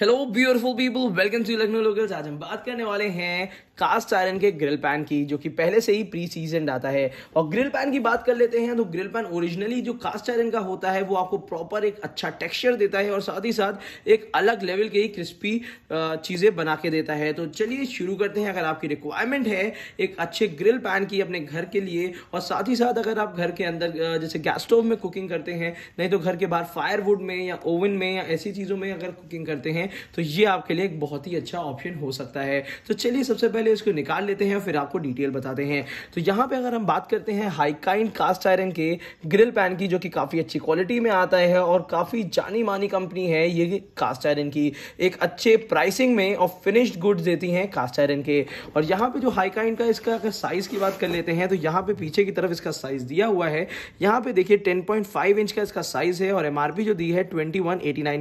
hello beautiful people welcome to Lucknow locals आज हम बात करने वाले हैं कास्ट आयरन के ग्रिल पैन की जो कि पहले से ही प्री सीजन आता है और ग्रिल पैन की बात कर लेते हैं तो ग्रिल पैन ओरिजिनली जो कास्ट आयरन का होता है वो आपको प्रॉपर एक अच्छा टेक्सचर देता है और साथ ही साथ एक अलग लेवल के ही क्रिस्पी चीज़ें बना के देता है तो चलिए शुरू करते हैं अगर आपकी रिक्वायरमेंट है एक अच्छे ग्रिल पैन की अपने घर के लिए और साथ ही साथ अगर आप घर के अंदर जैसे गैस स्टोव में कुकिंग करते हैं नहीं तो घर के बाहर फायरवुड में या ओवन में या ऐसी चीज़ों में अगर कुकिंग करते हैं हैं तो ये आपके लिए एक बहुत ही अच्छा ऑप्शन हो सकता है तो चलिए सबसे पहले इसको निकाल लेते हैं फिर आपको डिटेल बताते हैं तो यहाँ पे अगर हम बात करते हैं हाईकाइन कास्ट आयरन के ग्रिल पैन की जो कि काफ़ी अच्छी क्वालिटी में आता है और काफ़ी जानी मानी कंपनी है ये कास्ट आयरन की एक अच्छे प्राइसिंग में और फिनिश्ड गुड्स देती हैं कास्ट आयरन के और यहाँ पर जो हाईकाइन का इसका अगर साइज़ की बात कर लेते हैं तो यहाँ पर पीछे की तरफ इसका साइज़ दिया हुआ है यहाँ पर देखिए टेन इंच का इसका साइज़ है और एम जो दी है ट्वेंटी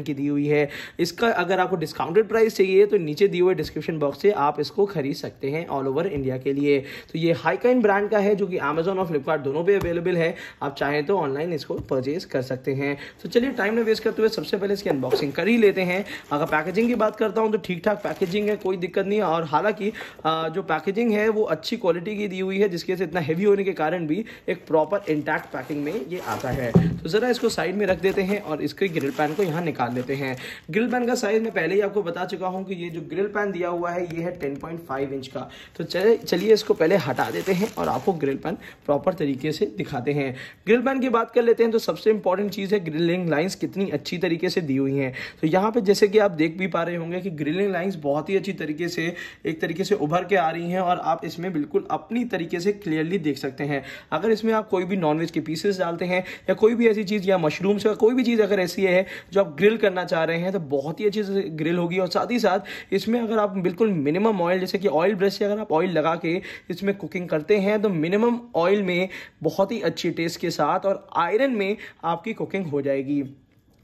की दी हुई है इसका अगर अगर आपको डिस्काउंटेड प्राइस चाहिए तो नीचे दिए हुए डिस्क्रिप्शन बॉक्स से आप इसको खरीद सकते हैं ऑल ओवर इंडिया के लिए तो ये हाईकाइन ब्रांड का है जो कि अमेजोन और फ्लिपकार्ट दोनों पे अवेलेबल है आप चाहें तो ऑनलाइन इसको परचेज कर सकते हैं तो चलिए टाइम न वेस्ट करते हुए सबसे पहले इसकी अनबॉक्सिंग कर ही लेते हैं अगर पैकेजिंग की बात करता हूँ तो ठीक ठाक पैकेजिंग है कोई दिक्कत नहीं और हालांकि जो पैकेजिंग है वो अच्छी क्वालिटी की दी हुई है जिसके से इतना हैवी होने के कारण भी एक प्रॉपर इंटैक्ट पैकिंग में ये आता है तो ज़रा इसको साइड में रख देते हैं और इसके ग्रिल पैन को यहाँ निकाल लेते हैं ग्रिल पैन का साइज मैं पहले ही आपको बता चुका हूं कि ये जो ग्रिल पैन दिया हुआ है ये है 10.5 इंच का तो चले चलिए इसको पहले हटा देते हैं और आपको ग्रिल पैन प्रॉपर तरीके से दिखाते हैं ग्रिल पैन की बात कर लेते हैं तो सबसे इंपॉर्टेंट चीज़ है ग्रिलिंग लाइन्स कितनी अच्छी तरीके से दी हुई हैं तो यहाँ पर जैसे कि आप देख भी पा रहे होंगे कि ग्रिलिंग लाइन्स बहुत ही अच्छी तरीके से एक तरीके से उभर के आ रही हैं और आप इसमें बिल्कुल अपनी तरीके से क्लियरली देख सकते हैं अगर इसमें आप कोई भी नॉनवेज के पीसेस डालते हैं या कोई भी ऐसी चीज़ या मशरूम्स या कोई भी चीज़ अगर ऐसी है जो आप ग्रिल करना चाह रहे हैं तो बहुत ही अच्छे से ग्रिल होगी और साथ ही साथ इसमें अगर आप बिल्कुल मिनिमम ऑयल जैसे कि ऑयल ब्रश से अगर आप ऑयल लगा के इसमें कुकिंग करते हैं तो मिनिमम ऑयल में बहुत ही अच्छी टेस्ट के साथ और आयरन में आपकी कुकिंग हो जाएगी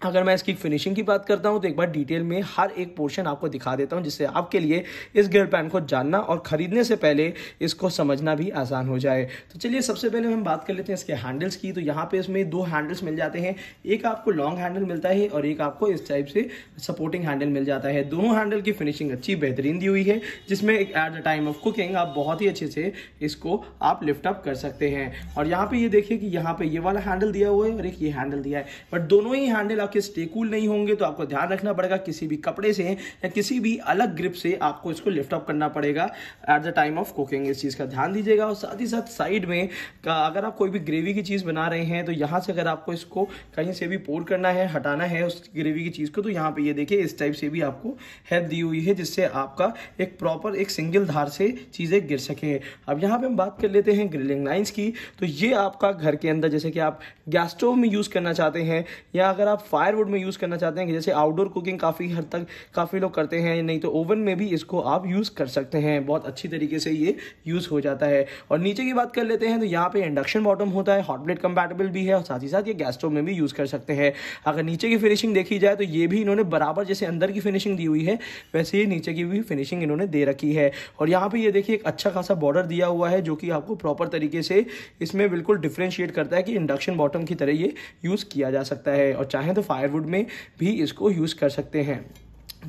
अगर मैं इसकी फिनिशिंग की बात करता हूँ तो एक बार डिटेल में हर एक पोर्शन आपको दिखा देता हूँ जिससे आपके लिए इस ग्रिल पैन को जानना और ख़रीदने से पहले इसको समझना भी आसान हो जाए तो चलिए सबसे पहले हम बात कर लेते हैं इसके हैंडल्स की तो यहाँ पे इसमें दो हैंडल्स मिल जाते हैं एक आपको लॉन्ग हैंडल मिलता है और एक आपको इस टाइप से सपोर्टिंग हैंडल मिल जाता है दोनों हैंडल की फिनिशिंग अच्छी बेहतरीन दी हुई है जिसमें at the time of cooking आप बहुत ही अच्छे से इसको आप लिफ्टअप कर सकते हैं और यहाँ पर ये देखिए कि यहाँ पर ये वाला हैंडल दिया हुआ है और एक ये हैंडल दिया है बट दोनों ही हैंडल आपके स्टेकूल नहीं होंगे तो आपको ध्यान रखना पड़ेगा किसी भी कपड़े से या किसी भी अलग ग्रिप से आपको इसको लिफ्ट अप करना पड़ेगा at the time of cooking इस चीज़ का ध्यान दीजिएगा और साथ ही साथ साइड में अगर आप कोई भी ग्रेवी की चीज़ बना रहे हैं तो यहाँ से अगर आपको इसको कहीं से भी पोर करना है हटाना है उस ग्रेवी की चीज़ को तो यहाँ पर ये देखिए इस टाइप से भी आपको हेल्प दी हुई है जिससे आपका एक प्रॉपर एक सिंगल धार से चीज़ें गिर सके अब यहाँ पर हम बात कर लेते हैं ग्रिलिंग लाइन्स की तो ये आपका घर के अंदर जैसे कि आप गैस स्टोव में यूज़ करना चाहते हैं या अगर आप फायरवुड में यूज़ करना चाहते हैं कि जैसे आउटडोर कुकिंग काफ़ी हद तक काफ़ी लोग करते हैं नहीं तो ओवन में भी इसको आप यूज़ कर सकते हैं बहुत अच्छी तरीके से ये यूज़ हो जाता है और नीचे की बात कर लेते हैं तो यहाँ पे इंडक्शन बॉटम होता है हॉट प्लेट कंपेटेबल भी है और साथ ही साथ ये गैस स्टोव में भी यूज़ कर सकते हैं अगर नीचे की फिनिशिंग देखी जाए तो ये भी इन्होंने बराबर जैसे अंदर की फिनिशिंग दी हुई है वैसे ही नीचे की भी फिनिशिंग इन्होंने दे रखी है और यहाँ पर ये देखिए एक अच्छा खासा बॉर्डर दिया हुआ है जो कि आपको प्रॉपर तरीके से इसमें बिल्कुल डिफ्रेंशिएट करता है कि इंडक्शन बॉटम की तरह ये यूज़ किया जा सकता है और चाहें तो फायरवुड में भी इसको यूज़ कर सकते हैं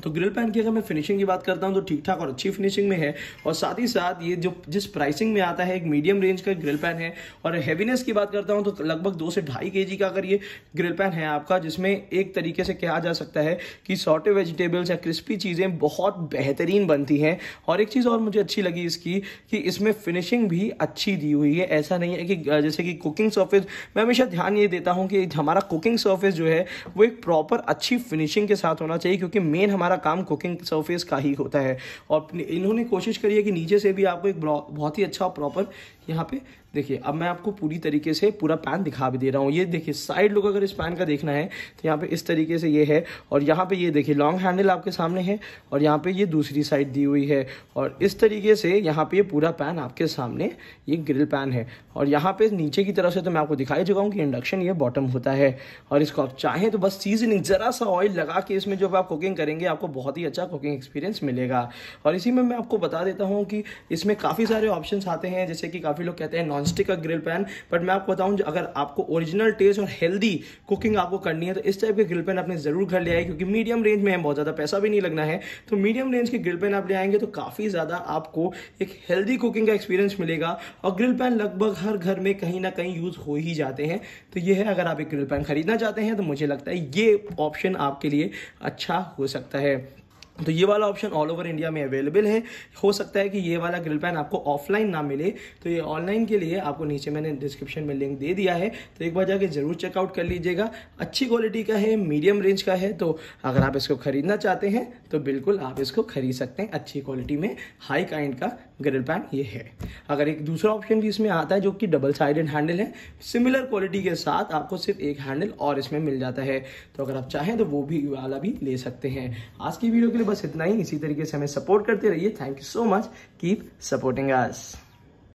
तो ग्रिल पैन की अगर मैं फिनिशिंग की बात करता हूँ तो ठीक ठाक और अच्छी फिनिशिंग में है और साथ ही साथ ये जो जिस प्राइसिंग में आता है एक मीडियम रेंज का ग्रिल पैन है और हैवीनेस की बात करता हूँ तो लगभग दो से ढाई के का अगर ये ग्रिल पैन है आपका जिसमें एक तरीके से कहा जा सकता है कि सॉटे वेजिटेबल्स या क्रिस्पी चीज़ें बहुत बेहतरीन बनती हैं और एक चीज़ और मुझे अच्छी लगी इसकी कि इसमें फिनिशिंग भी अच्छी दी हुई है ऐसा नहीं है कि जैसे कि कुकिंग सर्फेस मैं हमेशा ध्यान ये देता हूँ कि हमारा कुकिंग सर्फेस जो है वो एक प्रॉपर अच्छी फिनिशिंग के साथ होना चाहिए क्योंकि मेन हमारा काम कुकिंग सरफेस का ही होता है और इन्होंने कोशिश करी है कि नीचे से भी आपको एक बहुत ही अच्छा प्रॉपर यहाँ पे देखिए अब मैं आपको पूरी तरीके से पूरा पैन दिखा भी दे रहा हूँ ये देखिए साइड लुक अगर इस पैन का देखना है तो यहाँ पे इस तरीके से ये है और यहाँ पे ये देखिए लॉन्ग हैंडल आपके सामने है और यहाँ पे ये दूसरी साइड दी हुई है और इस तरीके से यहाँ पे ये पूरा पैन आपके सामने ये ग्रिल पैन है और यहाँ पे नीचे की तरफ से तो मैं आपको दिखाई चुका हूँ कि इंडक्शन ये बॉटम होता है और इसको आप चाहें तो बस सीजनिंग ज़रा सा ऑयल लगा के इसमें जब आप कुकिंग करेंगे आपको बहुत ही अच्छा कुकिंग एक्सपीरियंस मिलेगा और इसी में मैं आपको बता देता हूँ कि इसमें काफ़ी सारे ऑप्शन आते हैं जैसे कि काफ़ी लोग कहते हैं नॉन स्टिक का ग्रिल पैन बट मैं आपको बताऊँ अगर आपको ओरिजिनल टेस्ट और हेल्दी कुकिंग आपको करनी है तो इस टाइप के ग्रिल पैन आपने ज़रूर घर ले आए क्योंकि मीडियम रेंज में है बहुत ज़्यादा पैसा भी नहीं लगना है तो मीडियम रेंज के ग्रिल पैन आप ले आएंगे तो काफ़ी ज़्यादा आपको एक हेल्दी कुकिंग का एक्सपीरियंस मिलेगा और ग्रिल पैन लगभग हर घर में कहीं ना कहीं यूज़ हो ही जाते हैं तो ये है अगर आप एक ग्रिल पैन खरीदना चाहते हैं तो मुझे लगता है ये ऑप्शन आपके लिए अच्छा हो सकता है तो ये वाला ऑप्शन ऑल ओवर इंडिया में अवेलेबल है हो सकता है कि ये वाला ग्रिल पैन आपको ऑफलाइन ना मिले तो ये ऑनलाइन के लिए आपको नीचे मैंने डिस्क्रिप्शन में लिंक दे दिया है तो एक बार जाके ज़रूर चेकआउट कर लीजिएगा अच्छी क्वालिटी का है मीडियम रेंज का है तो अगर आप इसको खरीदना चाहते हैं तो बिल्कुल आप इसको खरीद सकते हैं अच्छी क्वालिटी में हाई काइंड का ग्रिल पैन ये है अगर एक दूसरा ऑप्शन भी इसमें आता है जो कि डबल साइडेड हैंडल है सिमिलर क्वालिटी के साथ आपको सिर्फ एक हैंडल और इसमें मिल जाता है तो अगर आप चाहें तो वो भी वाला भी ले सकते हैं आज की वीडियो के लिए में बस इतना ही इसी तरीके से हमें सपोर्ट करते रहिए thank you so much keep supporting us